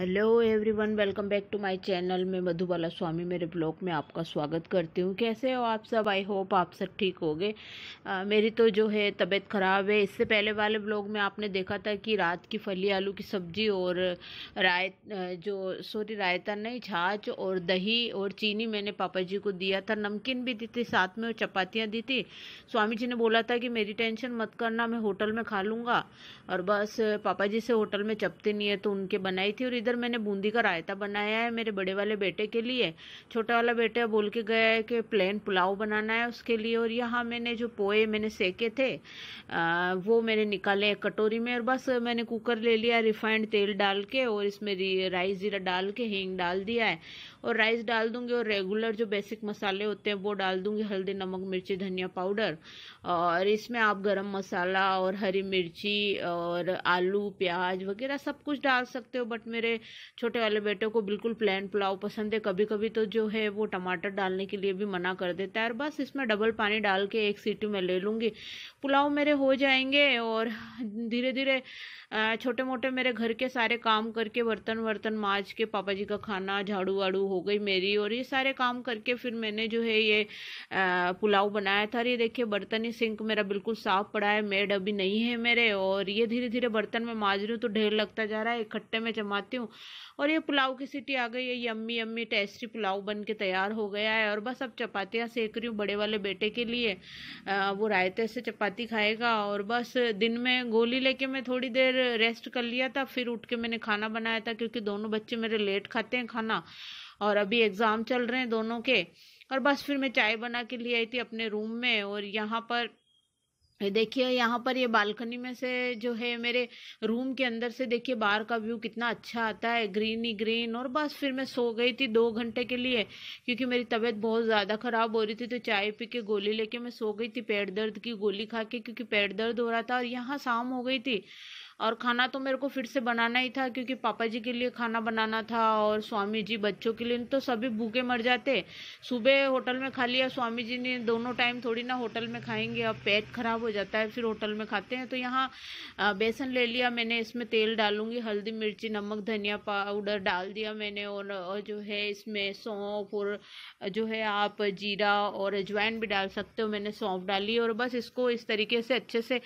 hello everyone welcome back to my channel मैं मधुबाला स्वामी मेरे blog में आपका स्वागत करती हूँ कैसे हो आप सब आई होप आप सब ठीक होगे मेरी तो जो है तबीयत ख़राब है इससे पहले वाले ब्लॉग में आपने देखा था कि रात की फली आलू की सब्ज़ी और राय जो सॉरी रायता नहीं छाछ और दही और चीनी मैंने पापा जी को दिया था नमकीन भी दी थी साथ में और चपातियाँ दी थी स्वामी जी ने बोला था कि मेरी टेंशन मत करना मैं होटल में खा लूँगा और बस पापा जी से होटल में चपते नहीं है तो उनके बनाई थी और इधर इधर मैंने बूंदी का रायता बनाया है मेरे बड़े वाले बेटे के लिए छोटा वाला बेटा बोल के गया है कि प्लेन पुलाव बनाना है उसके लिए और यहाँ मैंने जो पोए मैंने सेके थे आ, वो मैंने निकाले कटोरी में और बस मैंने कुकर ले लिया रिफाइंड तेल डाल के और इसमें राइस ज़ीरा डाल के हींग डाल दिया है और राइस डाल दूंगी और रेगुलर जो बेसिक मसाले होते हैं वो डाल दूंगी हल्दी नमक मिर्ची धनिया पाउडर और इसमें आप गरम मसाला और हरी मिर्ची और आलू प्याज वगैरह सब कुछ डाल सकते हो बट मेरे छोटे छोटे वाले बेटे को बिल्कुल प्लेन पुलाव पसंद है कभी कभी तो जो है वो टमाटर डालने के लिए भी मना कर देता है और बस इसमें डबल पानी डाल के एक सीटी में ले लूँगी पुलाव मेरे हो जाएंगे और धीरे धीरे छोटे मोटे मेरे घर के सारे काम करके बर्तन वर्तन माज के पापा जी का खाना झाड़ू वाड़ू हो गई मेरी और ये सारे काम करके फिर मैंने जो है ये पुलाव बनाया था और ये देखिए बर्तन ही सिंक मेरा बिल्कुल साफ पड़ा है मेड अभी नहीं है मेरे और ये धीरे धीरे बर्तन में माज रही हूँ तो ढेर लगता जा रहा है इकट्ठे में जमाती हूँ और ये पुलाव की सीटी आ गई है यम्मी यम्मी टेस्टी पुलाव बन के तैयार हो गया है और बस अब चपातियाँ सेक रही हूँ बड़े वाले बेटे के लिए आ, वो रायते से चपाती खाएगा और बस दिन में गोली लेके मैं थोड़ी देर रेस्ट कर लिया था फिर उठ के मैंने खाना बनाया था क्योंकि दोनों बच्चे मेरे लेट खाते हैं खाना और अभी एग्ज़ाम चल रहे हैं दोनों के और बस फिर मैं चाय बना के लिए आई थी अपने रूम में और यहाँ पर देखिए यहाँ पर ये बालकनी में से जो है मेरे रूम के अंदर से देखिए बाहर का व्यू कितना अच्छा आता है ग्रीन ही ग्रीन और बस फिर मैं सो गई थी दो घंटे के लिए क्योंकि मेरी तबीयत बहुत ज़्यादा ख़राब हो रही थी तो चाय पी के गोली लेके मैं सो गई थी पेट दर्द की गोली खा के क्योंकि पेट दर्द हो रहा था और यहाँ शाम हो गई थी और खाना तो मेरे को फिर से बनाना ही था क्योंकि पापा जी के लिए खाना बनाना था और स्वामी जी बच्चों के लिए तो सभी भूखे मर जाते सुबह होटल में खा लिया स्वामी जी ने दोनों टाइम थोड़ी ना होटल में खाएंगे अब पेट खराब हो जाता है फिर होटल में खाते हैं तो यहाँ बेसन ले लिया मैंने इसमें तेल डालूंगी हल्दी मिर्ची नमक धनिया पाउडर डाल दिया मैंने और, जो है इसमें सौंफ और जो है आप जीरा और अजवाइन भी डाल सकते हो मैंने सौंफ डाली और बस इसको इस तरीके से अच्छे से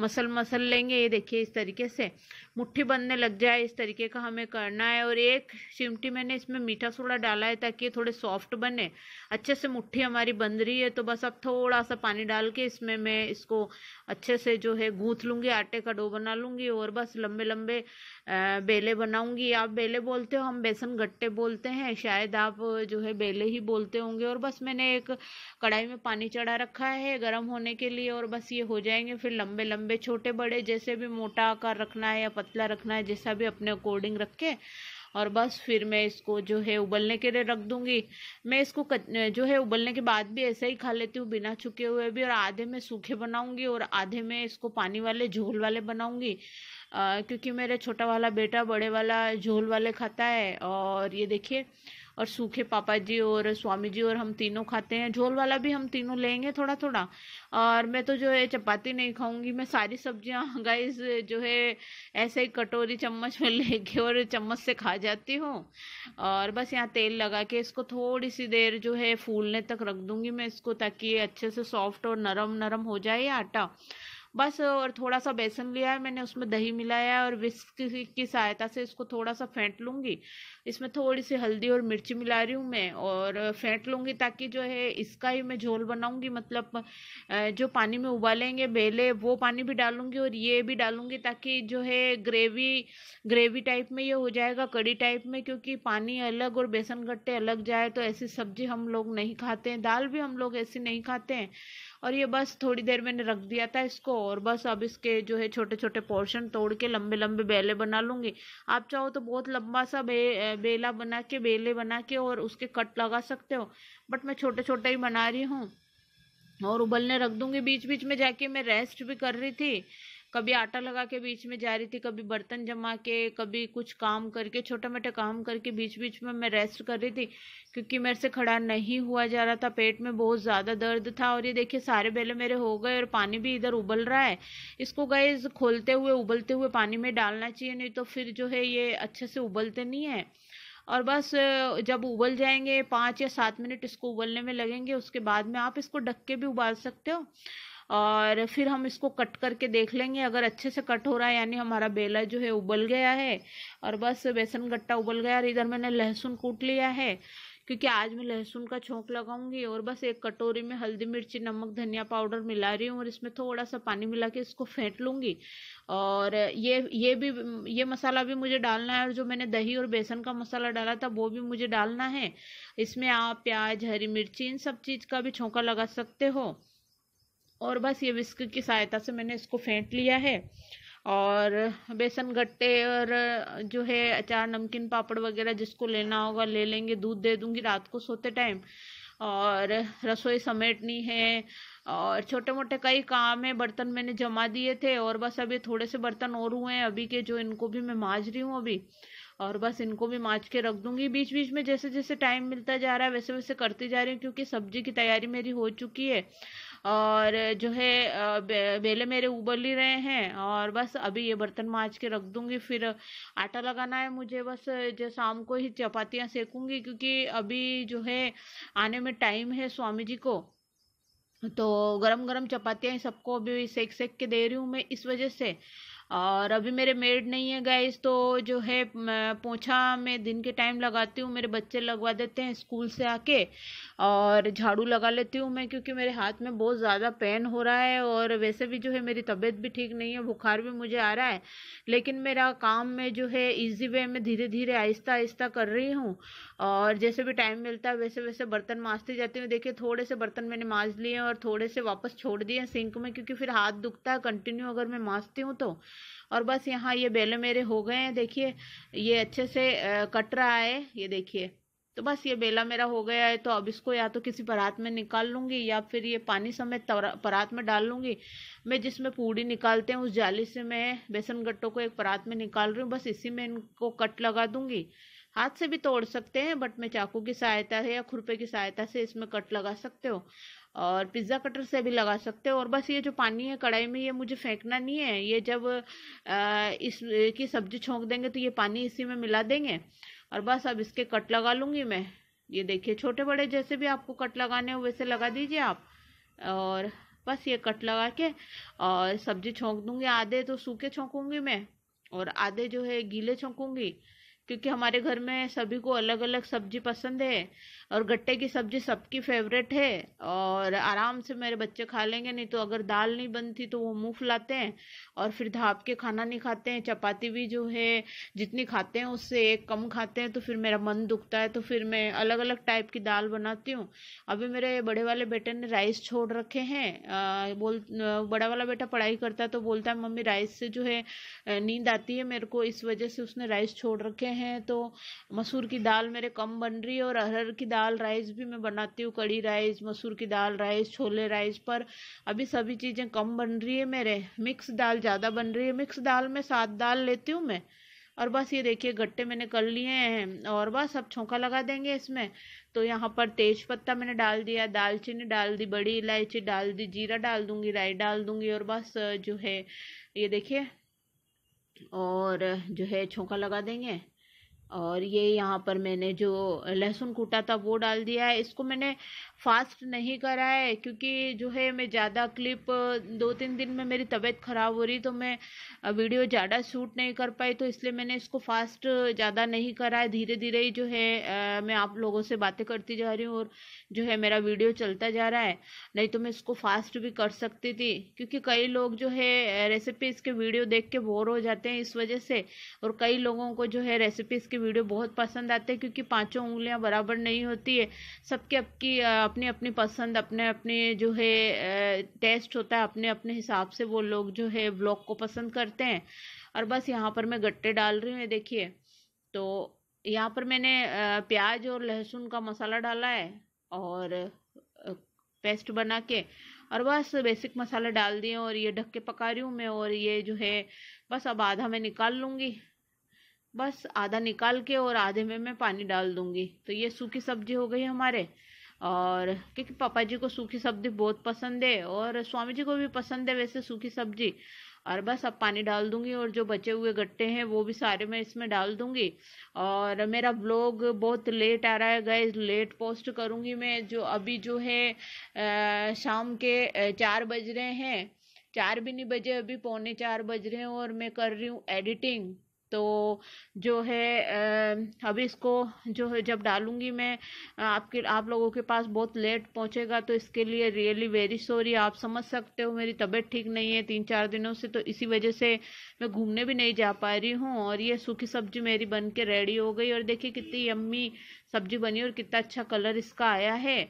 मसल मसल लेंगे ये देखिए इस तरीके तरीके से मुट्ठी बनने लग जाए इस तरीके का हमें करना है और एक चिमटी मैंने इसमें मीठा सोडा डाला है ताकि थोड़े सॉफ्ट बने अच्छे से मुट्ठी हमारी बन रही है तो बस अब थोड़ा सा पानी डाल के इसमें मैं इसको अच्छे से जो है गूंथ लूँगी आटे का डो बना लूँगी और बस लंबे लंबे बेले बनाऊँगी आप बेले बोलते हो हम बेसन गट्टे बोलते हैं शायद आप जो है बेले ही बोलते होंगे और बस मैंने एक कढ़ाई में पानी चढ़ा रखा है गर्म होने के लिए और बस ये हो जाएंगे फिर लंबे लंबे छोटे बड़े जैसे भी मोटा आकार मोटा रखना है या पतला रखना है जैसा भी अपने अकॉर्डिंग रखे और बस फिर मैं इसको जो है उबलने के लिए रख दूंगी मैं इसको जो है उबलने के बाद भी ऐसा ही खा लेती हूँ बिना चुके हुए भी और आधे में सूखे बनाऊंगी और आधे में इसको पानी वाले झोल वाले बनाऊंगी क्योंकि मेरे छोटा वाला बेटा बड़े वाला झोल वाले खाता है और ये देखिए और सूखे पापा जी और स्वामी जी और हम तीनों खाते हैं झोल वाला भी हम तीनों लेंगे थोड़ा थोड़ा और मैं तो जो है चपाती नहीं खाऊंगी मैं सारी सब्जियां गाइस जो है ऐसे ही कटोरी चम्मच में लेके और चम्मच से खा जाती हूँ और बस यहाँ तेल लगा के इसको थोड़ी सी देर जो है फूलने तक रख दूंगी मैं इसको ताकि ये अच्छे से सॉफ्ट और नरम नरम हो जाए आटा बस और थोड़ा सा बेसन लिया है मैंने उसमें दही मिलाया है और विस्क की सहायता से इसको थोड़ा सा फेंट लूँगी इसमें थोड़ी सी हल्दी और मिर्ची मिला रही हूँ मैं और फेंट लूँगी ताकि जो है इसका ही मैं झोल बनाऊँगी मतलब जो पानी में उबालेंगे बेले वो पानी भी डालूँगी और ये भी डालूँगी ताकि जो है ग्रेवी ग्रेवी टाइप में ये हो जाएगा कड़ी टाइप में क्योंकि पानी अलग और बेसन गट्टे अलग जाए तो ऐसी सब्जी हम लोग नहीं खाते हैं दाल भी हम लोग ऐसी नहीं खाते हैं और ये बस थोड़ी देर मैंने रख दिया था इसको और बस अब इसके जो है छोटे छोटे पोर्शन तोड़ के लंबे लंबे बेले बना लूँगी आप चाहो तो बहुत लंबा सा बे बेला बना के बेले बना के और उसके कट लगा सकते हो बट मैं छोटे छोटे ही बना रही हूँ और उबलने रख दूंगी बीच बीच में जाके मैं रेस्ट भी कर रही थी कभी आटा लगा के बीच में जा रही थी कभी बर्तन जमा के कभी कुछ काम करके छोटे मोटे काम करके बीच बीच में मैं रेस्ट कर रही थी क्योंकि मेरे से खड़ा नहीं हुआ जा रहा था पेट में बहुत ज़्यादा दर्द था और ये देखिए सारे बेले मेरे हो गए और पानी भी इधर उबल रहा है इसको गए खोलते हुए उबलते हुए पानी में डालना चाहिए नहीं तो फिर जो है ये अच्छे से उबलते नहीं है और बस जब उबल जाएंगे पाँच या सात मिनट इसको उबलने में लगेंगे उसके बाद में आप इसको ढक के भी उबाल सकते हो और फिर हम इसको कट करके देख लेंगे अगर अच्छे से कट हो रहा है यानी हमारा बेला जो है उबल गया है और बस बेसन गट्टा उबल गया और इधर मैंने लहसुन कूट लिया है क्योंकि आज मैं लहसुन का छोंक लगाऊंगी और बस एक कटोरी में हल्दी मिर्ची नमक धनिया पाउडर मिला रही हूँ और इसमें थोड़ा सा पानी मिला के इसको फेंट लूँगी और ये ये भी ये मसाला भी मुझे डालना है और जो मैंने दही और बेसन का मसाला डाला था वो भी मुझे डालना है इसमें आप प्याज हरी मिर्ची इन सब चीज़ का भी छोंका लगा सकते हो और बस ये विस्क की सहायता से मैंने इसको फेंट लिया है और बेसन गट्टे और जो है अचार नमकीन पापड़ वगैरह जिसको लेना होगा ले लेंगे दूध दे दूंगी रात को सोते टाइम और रसोई समेटनी है और छोटे मोटे कई काम है बर्तन मैंने जमा दिए थे और बस अभी थोड़े से बर्तन और हुए हैं अभी के जो इनको भी मैं माज रही हूँ अभी और बस इनको भी माज के रख दूंगी बीच बीच में जैसे जैसे टाइम मिलता जा रहा है वैसे वैसे करती जा रही हूँ क्योंकि सब्जी की तैयारी मेरी हो चुकी है और जो है बेले मेरे उबल ही रहे हैं और बस अभी ये बर्तन माँज के रख दूंगी फिर आटा लगाना है मुझे बस जो शाम को ही चपातियाँ सेकूँगी क्योंकि अभी जो है आने में टाइम है स्वामी जी को तो गरम गरम चपातियाँ सबको अभी सेक सेक के दे रही हूँ मैं इस वजह से और अभी मेरे मेड नहीं है गाइस तो जो है पोछा मैं दिन के टाइम लगाती हूँ मेरे बच्चे लगवा देते हैं स्कूल से आके और झाड़ू लगा लेती हूँ मैं क्योंकि मेरे हाथ में बहुत ज़्यादा पेन हो रहा है और वैसे भी जो है मेरी तबीयत भी ठीक नहीं है बुखार भी मुझे आ रहा है लेकिन मेरा काम में जो है इजी वे में धीरे धीरे आहिस्ता आहिस्ता कर रही हूँ और जैसे भी टाइम मिलता है वैसे वैसे बर्तन मांजती जाती हूँ देखिए थोड़े से बर्तन मैंने माँज लिए और थोड़े से वापस छोड़ दिए सिंक में क्योंकि फिर हाथ दुखता है कंटिन्यू अगर मैं मांजती हूँ तो और बस यहाँ ये बेले मेरे हो गए हैं देखिए ये अच्छे से कट रहा है ये देखिए तो बस ये बेला मेरा हो गया है तो अब इसको या तो किसी परात में निकाल लूँगी या फिर ये पानी समेत परात में डाल लूँगी मैं जिसमें पूड़ी निकालते हैं उस जाली से मैं बेसन गट्टों को एक परात में निकाल रही हूँ बस इसी में इनको कट लगा दूँगी हाथ से भी तोड़ सकते हैं बट मैं चाकू की सहायता से या खुरपे की सहायता से इसमें कट लगा सकते हो और पिज़्ज़ा कटर से भी लगा सकते हो और बस ये जो पानी है कढ़ाई में ये मुझे फेंकना नहीं है ये जब इस की सब्जी छोंक देंगे तो ये पानी इसी में मिला देंगे और बस अब इसके कट लगा लूँगी मैं ये देखिए छोटे बड़े जैसे भी आपको कट लगाने हो वैसे लगा दीजिए आप और बस ये कट लगा के और सब्जी छोंक दूँगी आधे तो सूखे छोंकूँगी मैं और आधे जो है गीले छोंकूँगी क्योंकि हमारे घर में सभी को अलग अलग सब्जी पसंद है और गट्टे की सब्जी सबकी फेवरेट है और आराम से मेरे बच्चे खा लेंगे नहीं तो अगर दाल नहीं बनती तो वो मुँह फुलाते हैं और फिर धाप के खाना नहीं खाते हैं चपाती भी जो है जितनी खाते हैं उससे एक कम खाते हैं तो फिर मेरा मन दुखता है तो फिर मैं अलग अलग टाइप की दाल बनाती हूँ अभी मेरे बड़े वाले बेटे ने राइस छोड़ रखे हैं बोल बड़ा वाला बेटा पढ़ाई करता है तो बोलता है मम्मी राइस से जो है नींद आती है मेरे को इस वजह से उसने राइस छोड़ रखे हैं हैं तो मसूर की दाल मेरे कम बन रही है और अरहर की दाल राइस भी मैं बनाती हूँ कड़ी राइस मसूर की दाल राइस छोले राइस पर अभी सभी चीज़ें कम बन रही है मेरे मिक्स दाल ज़्यादा बन रही है मिक्स दाल में सात दाल लेती हूँ मैं और बस ये देखिए गट्टे मैंने कर लिए हैं और बस अब छौंका लगा देंगे इसमें तो यहाँ पर तेज पत्ता मैंने डाल दिया दालचीनी डाल दी बड़ी इलायची डाल दी जीरा डाल दूंगी राई डाल दूंगी और बस जो है ये देखिए और जो है छौंका लगा देंगे और ये यहाँ पर मैंने जो लहसुन कूटा था वो डाल दिया है इसको मैंने फास्ट नहीं करा है क्योंकि जो है मैं ज़्यादा क्लिप दो तीन दिन में मेरी तबीयत ख़राब हो रही तो मैं वीडियो ज़्यादा शूट नहीं कर पाई तो इसलिए मैंने इसको फास्ट ज़्यादा नहीं करा है धीरे धीरे ही जो है मैं आप लोगों से बातें करती जा रही हूँ और जो है मेरा वीडियो चलता जा रहा है नहीं तो मैं इसको फास्ट भी कर सकती थी क्योंकि कई लोग जो है रेसिपीज़ के वीडियो देख के बोर हो जाते हैं इस वजह से और कई लोगों को जो है रेसिपीज़ के वीडियो बहुत पसंद आते हैं क्योंकि पाँचों उंगलियां बराबर नहीं होती है सबके आपकी अपनी अपनी पसंद अपने अपने जो है टेस्ट होता है अपने अपने हिसाब से वो लोग जो है ब्लॉग को पसंद करते हैं और बस यहाँ पर मैं गट्टे डाल रही हूँ देखिए तो यहाँ पर मैंने प्याज और लहसुन का मसाला डाला है और पेस्ट बना के और बस बेसिक मसाला डाल दिए और ये ढक के पका रही हूँ मैं और ये जो है बस अब आधा मैं निकाल लूँगी बस आधा निकाल के और आधे में मैं पानी डाल दूँगी तो ये सूखी सब्जी हो गई हमारे और क्योंकि पापा जी को सूखी सब्जी बहुत पसंद है और स्वामी जी को भी पसंद है वैसे सूखी सब्जी और बस अब पानी डाल दूंगी और जो बचे हुए गट्टे हैं वो भी सारे मैं इसमें डाल दूंगी और मेरा ब्लॉग बहुत लेट आ रहा है गए लेट पोस्ट करूंगी मैं जो अभी जो है शाम के चार बज रहे हैं चार भी नहीं बजे अभी पौने चार बज रहे हैं और मैं कर रही हूँ एडिटिंग तो जो है अब इसको जो है जब डालूँगी मैं आपके आप लोगों के पास बहुत लेट पहुँचेगा तो इसके लिए रियली वेरी सॉरी आप समझ सकते हो मेरी तबीयत ठीक नहीं है तीन चार दिनों से तो इसी वजह से मैं घूमने भी नहीं जा पा रही हूँ और ये सूखी सब्जी मेरी बन के रेडी हो गई और देखिए कितनी यम्मी सब्जी बनी और कितना अच्छा कलर इसका आया है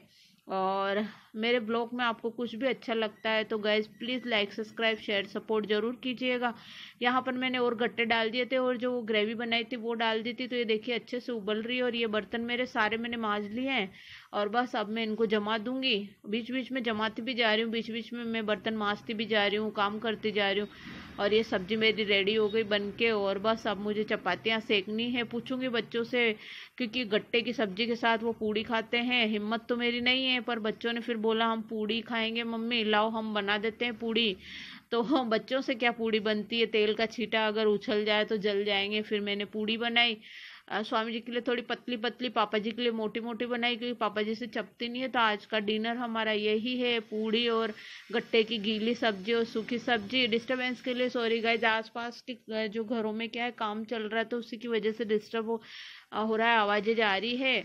और मेरे ब्लॉग में आपको कुछ भी अच्छा लगता है तो guys please like subscribe share support ज़रूर कीजिएगा यहाँ पर मैंने और गट्टे डाल दिए थे और जो ग्रेवी बनाई थी वो डाल दी थी तो ये देखिए अच्छे से उबल रही है और ये बर्तन मेरे सारे मैंने माँज लिए हैं और बस अब मैं इनको जमा दूंगी बीच बीच में जमाती भी जा रही हूँ बीच बीच में मैं बर्तन मांसती भी जा रही हूँ काम करती जा रही हूँ और ये सब्ज़ी मेरी रेडी हो गई बन के और बस अब मुझे चपातियाँ सेकनी है पूछूंगी बच्चों से क्योंकि गट्टे की सब्ज़ी के साथ वो पूड़ी खाते हैं हिम्मत तो मेरी नहीं है पर बच्चों ने फिर बोला हम पूड़ी खाएंगे मम्मी लाओ हम बना देते हैं पूड़ी तो बच्चों से क्या पूड़ी बनती है तेल का छीटा अगर उछल जाए तो जल जाएंगे फिर मैंने पूड़ी बनाई स्वामी जी के लिए थोड़ी पतली पतली पापा जी के लिए मोटी मोटी बनाई क्योंकि पापा जी से चपती नहीं है तो आज का डिनर हमारा यही है पूड़ी और गट्टे की गीली सब्जी और सूखी सब्जी डिस्टर्बेंस के लिए सॉरी गाइज आसपास के जो घरों में क्या है काम चल रहा है तो उसी की वजह से डिस्टर्ब हो, हो रहा है आवाज़ें जा रही है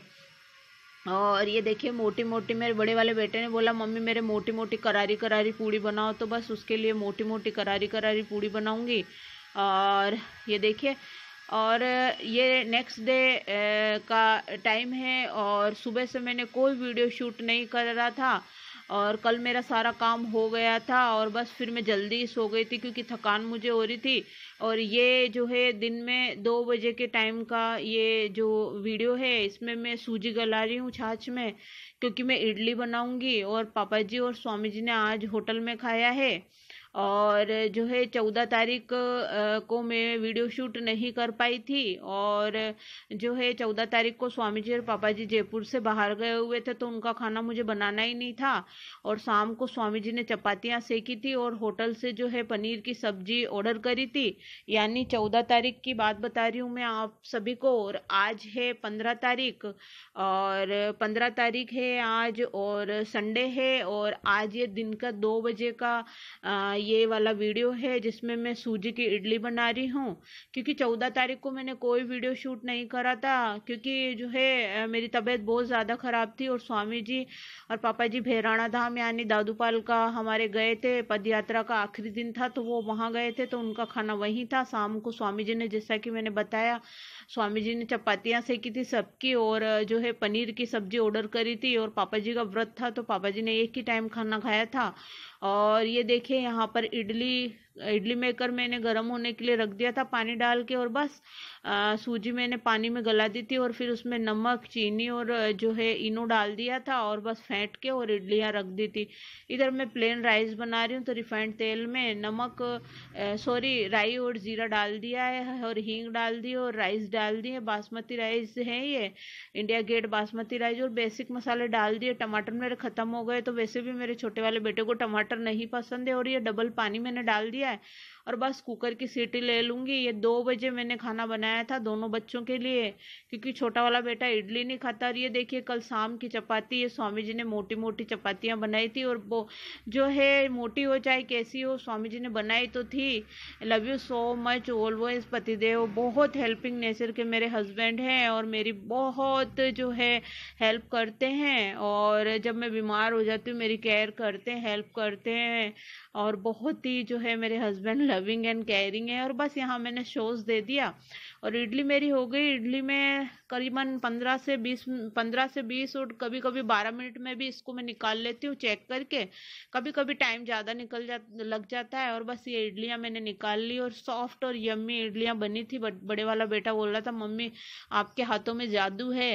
और ये देखिए मोटी मोटी मेरे बड़े वाले बेटे ने बोला मम्मी मेरे मोटी मोटी करारी करारी पूड़ी बनाओ तो बस उसके लिए मोटी मोटी करारी करारी पूड़ी बनाऊंगी और ये देखिए और ये नेक्स्ट डे का टाइम है और सुबह से मैंने कोई वीडियो शूट नहीं कर रहा था और कल मेरा सारा काम हो गया था और बस फिर मैं जल्दी सो गई थी क्योंकि थकान मुझे हो रही थी और ये जो है दिन में दो बजे के टाइम का ये जो वीडियो है इसमें मैं सूजी गला रही हूँ छाछ में क्योंकि मैं इडली बनाऊँगी और पापा जी और स्वामी जी ने आज होटल में खाया है और जो है चौदह तारीख को मैं वीडियो शूट नहीं कर पाई थी और जो है चौदह तारीख को स्वामी जी और पापा जी जयपुर से बाहर गए हुए थे तो उनका खाना मुझे बनाना ही नहीं था और शाम को स्वामी जी ने चपातियाँ सेकी थी और होटल से जो है पनीर की सब्जी ऑर्डर करी थी यानी चौदह तारीख की बात बता रही हूँ मैं आप सभी को और आज है पंद्रह तारीख और पंद्रह तारीख है आज और संडे है और आज ये दिन का दो बजे का आ, ये वाला वीडियो है जिसमें मैं सूजी की इडली बना रही हूँ क्योंकि चौदह तारीख को मैंने कोई वीडियो शूट नहीं करा था क्योंकि जो है मेरी तबीयत बहुत ज़्यादा ख़राब थी और स्वामी जी और पापा जी भैराणा धाम यानी दादूपाल का हमारे गए थे पद यात्रा का आखिरी दिन था तो वो वहाँ गए थे तो उनका खाना वहीं था शाम को स्वामी जी ने जैसा कि मैंने बताया स्वामी जी ने चपातियाँ सेकी थी सबकी और जो है पनीर की सब्जी ऑर्डर करी थी और पापा जी का व्रत था तो पापा जी ने एक ही टाइम खाना खाया था और ये देखिए यहाँ पर इडली इडली मेकर मैंने गर्म होने के लिए रख दिया था पानी डाल के और बस आ, सूजी मैंने पानी में गला दी थी और फिर उसमें नमक चीनी और जो है इनो डाल दिया था और बस फेंट के और इडलियाँ रख दी थी इधर मैं प्लेन राइस बना रही हूँ तो रिफाइंड तेल में नमक सॉरी राई और ज़ीरा डाल दिया है और हींग डाल दी और राइस डाल दी है बासमती राइस है ये इंडिया गेट बासमती राइस और बेसिक मसाले डाल दिए टमाटर मेरे ख़त्म हो गए तो वैसे भी मेरे छोटे वाले बेटे को टमाटर नहीं पसंद है और ये डबल पानी मैंने डाल दिया 验，और बस कुकर की सीटी ले लूँगी ये दो बजे मैंने खाना बनाया था दोनों बच्चों के लिए क्योंकि छोटा वाला बेटा इडली नहीं खाता और ये देखिए कल शाम की चपाती ये स्वामी जी ने मोटी मोटी चपातियाँ बनाई थी और वो जो है मोटी हो चाहे कैसी हो स्वामी जी ने बनाई तो थी love you so much always पतिदेव बहुत हेल्पिंग नेचर के मेरे हस्बैंड हैं और मेरी बहुत जो है हेल्प करते हैं और जब मैं बीमार हो जाती हूँ मेरी केयर करते हैं हेल्प करते हैं और बहुत ही जो है मेरे हस्बैंड लविंग एंड केयरिंग है और बस यहाँ मैंने शोज दे दिया और इडली मेरी हो गई इडली में करीबन पंद्रह से बीस पंद्रह से बीस और कभी कभी बारह मिनट में भी इसको मैं निकाल लेती हूँ चेक करके कभी कभी टाइम ज़्यादा निकल जा लग जाता है और बस ये इडलियाँ मैंने निकाल ली और सॉफ्ट और यम्मी इडलियाँ बनी थी बट बड़े वाला बेटा बोल रहा था मम्मी आपके हाथों में जादू है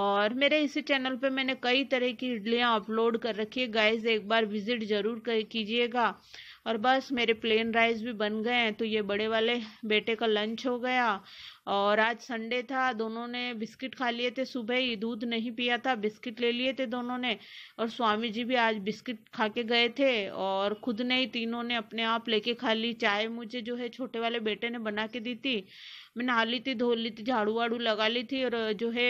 और मेरे इसी चैनल पर मैंने कई तरह की इडलियाँ अपलोड कर रखी है गाइज एक बार विजिट ज़रूर कीजिएगा और बस मेरे प्लेन राइस भी बन गए हैं तो ये बड़े वाले बेटे का लंच हो गया और आज संडे था दोनों ने बिस्किट खा लिए थे सुबह ही दूध नहीं पिया था बिस्किट ले लिए थे दोनों ने और स्वामी जी भी आज बिस्किट खा के गए थे और खुद ने ही तीनों ने अपने आप लेके खा ली चाय मुझे जो है छोटे वाले बेटे ने बना के दी थी मैं नहा ली थी धो ली थी झाड़ू वाड़ू लगा ली थी और जो है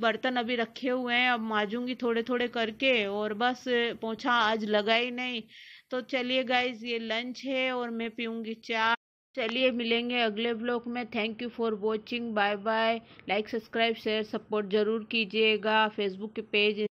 बर्तन अभी रखे हुए हैं अब माजूंगी थोड़े थोड़े करके और बस पोछा आज लगा ही नहीं तो चलिए गाइज ये लंच है और मैं पीऊँगी चाय चलिए मिलेंगे अगले ब्लॉग में thank you for watching bye bye like subscribe share support ज़रूर कीजिएगा फेसबुक के पेज